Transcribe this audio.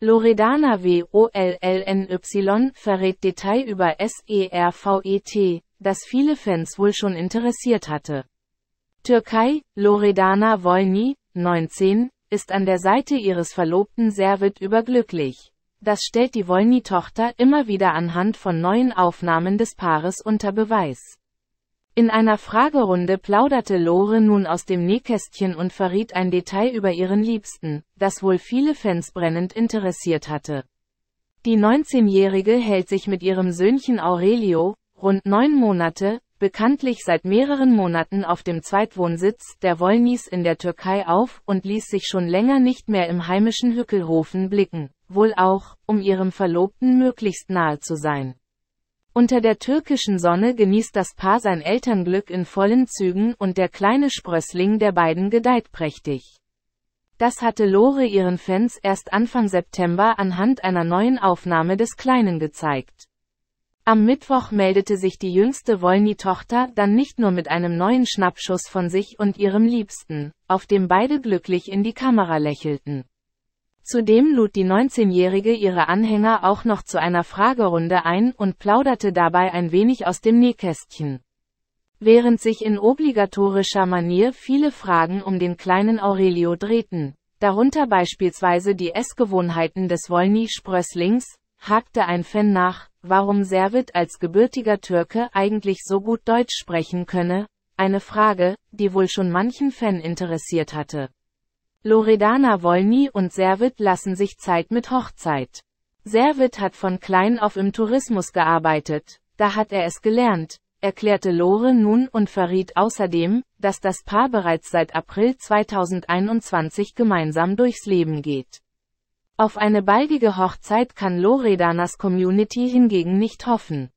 Loredana W. O. L. L. N. Y. verrät Detail über SERVET, das viele Fans wohl schon interessiert hatte. Türkei, Loredana Wolny, 19, ist an der Seite ihres Verlobten Servet überglücklich. Das stellt die Wolny-Tochter immer wieder anhand von neuen Aufnahmen des Paares unter Beweis. In einer Fragerunde plauderte Lore nun aus dem Nähkästchen und verriet ein Detail über ihren Liebsten, das wohl viele Fans brennend interessiert hatte. Die 19-Jährige hält sich mit ihrem Söhnchen Aurelio, rund neun Monate, bekanntlich seit mehreren Monaten auf dem Zweitwohnsitz der Wolnis in der Türkei auf und ließ sich schon länger nicht mehr im heimischen Hückelhofen blicken, wohl auch, um ihrem Verlobten möglichst nahe zu sein. Unter der türkischen Sonne genießt das Paar sein Elternglück in vollen Zügen und der kleine Sprössling der beiden gedeiht prächtig. Das hatte Lore ihren Fans erst Anfang September anhand einer neuen Aufnahme des Kleinen gezeigt. Am Mittwoch meldete sich die jüngste Wolny-Tochter dann nicht nur mit einem neuen Schnappschuss von sich und ihrem Liebsten, auf dem beide glücklich in die Kamera lächelten. Zudem lud die 19-Jährige ihre Anhänger auch noch zu einer Fragerunde ein und plauderte dabei ein wenig aus dem Nähkästchen. Während sich in obligatorischer Manier viele Fragen um den kleinen Aurelio drehten, darunter beispielsweise die Essgewohnheiten des Wollny-Sprösslings, hakte ein Fan nach, warum Servet als gebürtiger Türke eigentlich so gut Deutsch sprechen könne, eine Frage, die wohl schon manchen Fan interessiert hatte. Loredana Wolny und Servit lassen sich Zeit mit Hochzeit. Servit hat von klein auf im Tourismus gearbeitet, da hat er es gelernt, erklärte Lore nun und verriet außerdem, dass das Paar bereits seit April 2021 gemeinsam durchs Leben geht. Auf eine baldige Hochzeit kann Loredanas Community hingegen nicht hoffen.